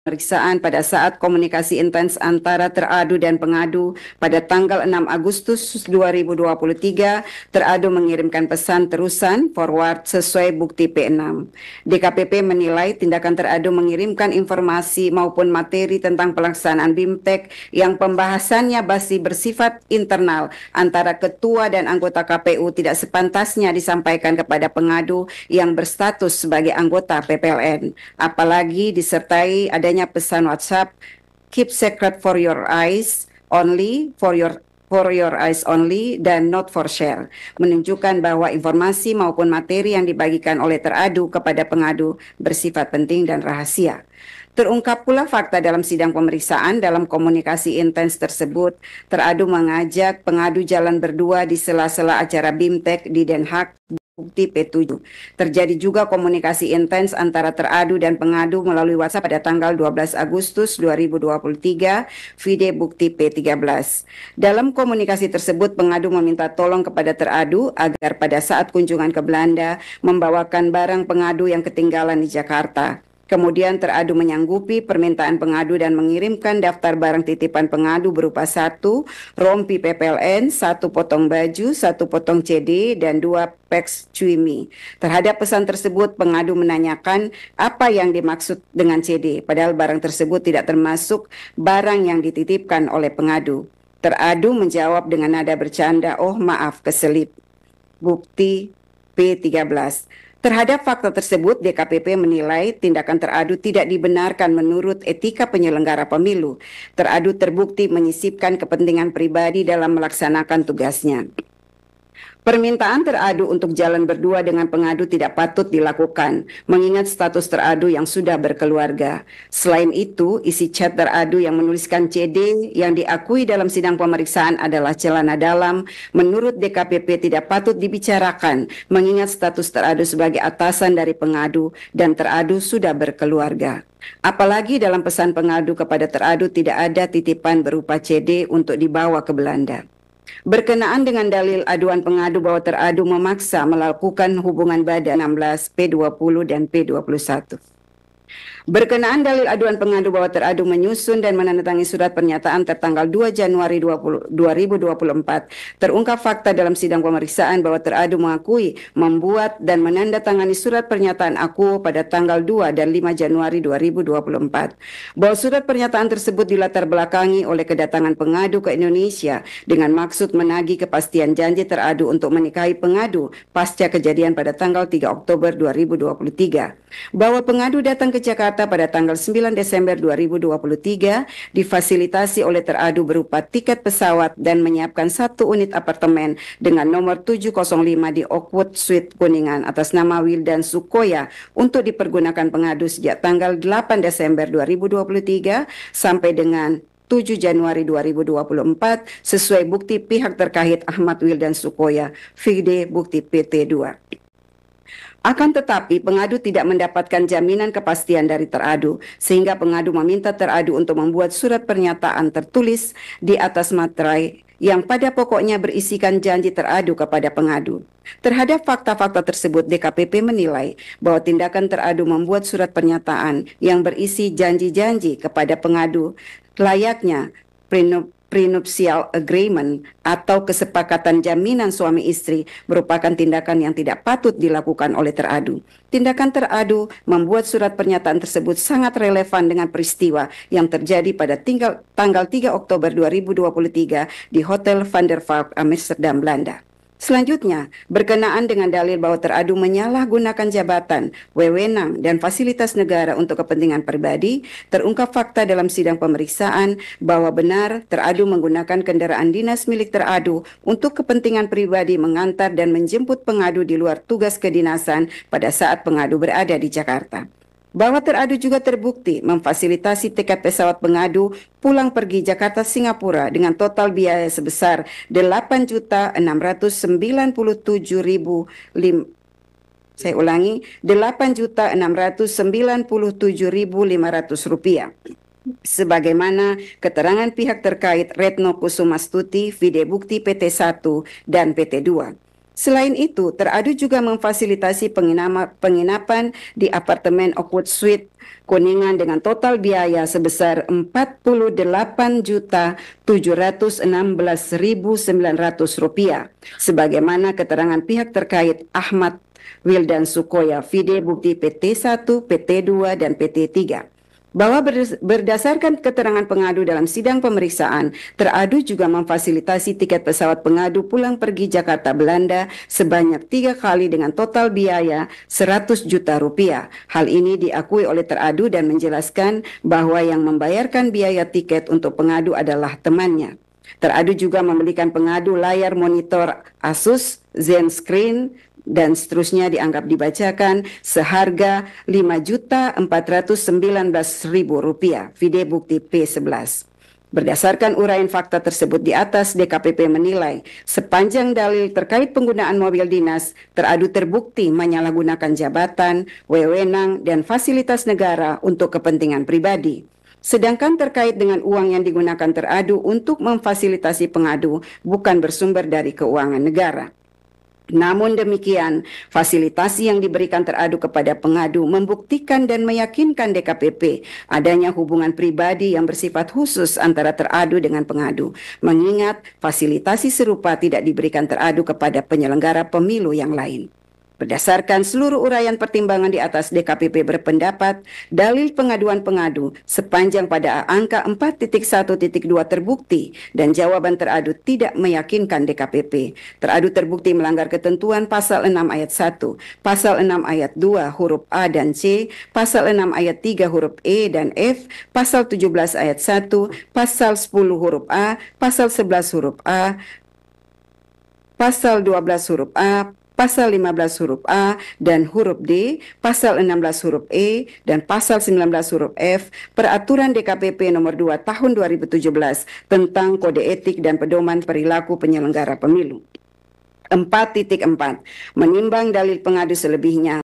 pemeriksaan pada saat komunikasi intens antara teradu dan pengadu pada tanggal 6 Agustus 2023 teradu mengirimkan pesan terusan forward sesuai bukti P6. DKPP menilai tindakan teradu mengirimkan informasi maupun materi tentang pelaksanaan BIMTEK yang pembahasannya masih bersifat internal antara ketua dan anggota KPU tidak sepantasnya disampaikan kepada pengadu yang berstatus sebagai anggota PPLN apalagi disertai ada adanya pesan WhatsApp keep secret for your eyes only for your for your eyes only dan not for share menunjukkan bahwa informasi maupun materi yang dibagikan oleh teradu kepada pengadu bersifat penting dan rahasia. Terungkap pula fakta dalam sidang pemeriksaan dalam komunikasi intens tersebut, teradu mengajak pengadu jalan berdua di sela-sela acara BIMTEK di Den Haag bukti P7. Terjadi juga komunikasi intens antara teradu dan pengadu melalui WhatsApp pada tanggal 12 Agustus 2023, video bukti P13. Dalam komunikasi tersebut, pengadu meminta tolong kepada teradu agar pada saat kunjungan ke Belanda membawakan barang pengadu yang ketinggalan di Jakarta. Kemudian teradu menyanggupi permintaan pengadu dan mengirimkan daftar barang titipan pengadu berupa satu rompi PPLN, satu potong baju, satu potong CD, dan dua Pex Cuimi. Terhadap pesan tersebut, pengadu menanyakan apa yang dimaksud dengan CD, padahal barang tersebut tidak termasuk barang yang dititipkan oleh pengadu. Teradu menjawab dengan nada bercanda, oh maaf keselip. Bukti P13. Terhadap fakta tersebut, DKPP menilai tindakan teradu tidak dibenarkan menurut etika penyelenggara pemilu. Teradu terbukti menyisipkan kepentingan pribadi dalam melaksanakan tugasnya. Permintaan teradu untuk jalan berdua dengan pengadu tidak patut dilakukan, mengingat status teradu yang sudah berkeluarga. Selain itu, isi chat teradu yang menuliskan CD yang diakui dalam sidang pemeriksaan adalah celana dalam, menurut DKPP tidak patut dibicarakan, mengingat status teradu sebagai atasan dari pengadu dan teradu sudah berkeluarga. Apalagi dalam pesan pengadu kepada teradu tidak ada titipan berupa CD untuk dibawa ke Belanda. Berkenaan dengan dalil aduan pengadu bahwa teradu memaksa melakukan hubungan badan 16 P20 dan P21. Berkenaan dalil aduan pengadu bahwa teradu menyusun dan menandatangani surat pernyataan tertanggal 2 Januari 20, 2024, terungkap fakta dalam sidang pemeriksaan bahwa teradu mengakui membuat dan menandatangani surat pernyataan aku pada tanggal 2 dan 5 Januari 2024. Bahwa surat pernyataan tersebut dilatar belakangi oleh kedatangan pengadu ke Indonesia dengan maksud menagih kepastian janji teradu untuk menikahi pengadu pasca kejadian pada tanggal 3 Oktober 2023. Bahwa pengadu datang ke Jakarta pada tanggal 9 Desember 2023 difasilitasi oleh teradu berupa tiket pesawat dan menyiapkan satu unit apartemen dengan nomor 705 di Oakwood Suite Kuningan atas nama Wildan Sukoya untuk dipergunakan pengadu sejak tanggal 8 Desember 2023 sampai dengan 7 Januari 2024 sesuai bukti pihak terkait Ahmad Wildan Sukoya, Fide Bukti PT 2. Akan tetapi, pengadu tidak mendapatkan jaminan kepastian dari teradu, sehingga pengadu meminta teradu untuk membuat surat pernyataan tertulis di atas materai yang pada pokoknya berisikan janji teradu kepada pengadu. Terhadap fakta-fakta tersebut, DKPP menilai bahwa tindakan teradu membuat surat pernyataan yang berisi janji-janji kepada pengadu layaknya prenuptial agreement atau kesepakatan jaminan suami istri merupakan tindakan yang tidak patut dilakukan oleh teradu. Tindakan teradu membuat surat pernyataan tersebut sangat relevan dengan peristiwa yang terjadi pada tinggal, tanggal 3 Oktober 2023 di Hotel Van der Valk, Amsterdam, Belanda. Selanjutnya, berkenaan dengan dalil bahwa teradu menyalahgunakan jabatan, wewenang, dan fasilitas negara untuk kepentingan pribadi, terungkap fakta dalam sidang pemeriksaan bahwa benar teradu menggunakan kendaraan dinas milik teradu untuk kepentingan pribadi mengantar dan menjemput pengadu di luar tugas kedinasan pada saat pengadu berada di Jakarta bahwa teradu juga terbukti memfasilitasi tiket pesawat pengadu pulang pergi Jakarta Singapura dengan total biaya sebesar 8.697.000 saya ulangi 8.697.500 rupiah sebagaimana keterangan pihak terkait Retno Kusumastuti, Vide Bukti PT1 dan PT2. Selain itu, teradu juga memfasilitasi penginapan di apartemen Oakwood Suite Kuningan dengan total biaya sebesar 48.716.900 rupiah. Sebagaimana keterangan pihak terkait Ahmad Wildan Sukoya, Fide Bukti PT1, PT2, dan PT3 bahwa berdasarkan keterangan pengadu dalam sidang pemeriksaan, teradu juga memfasilitasi tiket pesawat pengadu pulang pergi Jakarta Belanda sebanyak tiga kali dengan total biaya 100 juta rupiah. Hal ini diakui oleh teradu dan menjelaskan bahwa yang membayarkan biaya tiket untuk pengadu adalah temannya. Teradu juga membelikan pengadu layar monitor Asus, Zen Screen, dan seterusnya dianggap dibacakan seharga Rp5.419.000 video bukti P11. Berdasarkan uraian fakta tersebut di atas, DKPP menilai sepanjang dalil terkait penggunaan mobil dinas teradu terbukti menyalahgunakan jabatan, wewenang, dan fasilitas negara untuk kepentingan pribadi. Sedangkan terkait dengan uang yang digunakan teradu untuk memfasilitasi pengadu bukan bersumber dari keuangan negara. Namun demikian, fasilitasi yang diberikan teradu kepada pengadu membuktikan dan meyakinkan DKPP adanya hubungan pribadi yang bersifat khusus antara teradu dengan pengadu, mengingat fasilitasi serupa tidak diberikan teradu kepada penyelenggara pemilu yang lain. Berdasarkan seluruh uraian pertimbangan di atas DKPP berpendapat dalil pengaduan pengadu sepanjang pada angka 4.1.2 terbukti dan jawaban teradu tidak meyakinkan DKPP. Teradu terbukti melanggar ketentuan pasal 6 ayat 1, pasal 6 ayat 2 huruf A dan C, pasal 6 ayat 3 huruf E dan F, pasal 17 ayat 1, pasal 10 huruf A, pasal 11 huruf A, pasal 12 huruf A, pasal 15 huruf A dan huruf D, pasal 16 huruf E dan pasal 19 huruf F, peraturan DKPP nomor 2 tahun 2017 tentang kode etik dan pedoman perilaku penyelenggara pemilu. 4.4 Menimbang dalil pengadu selebihnya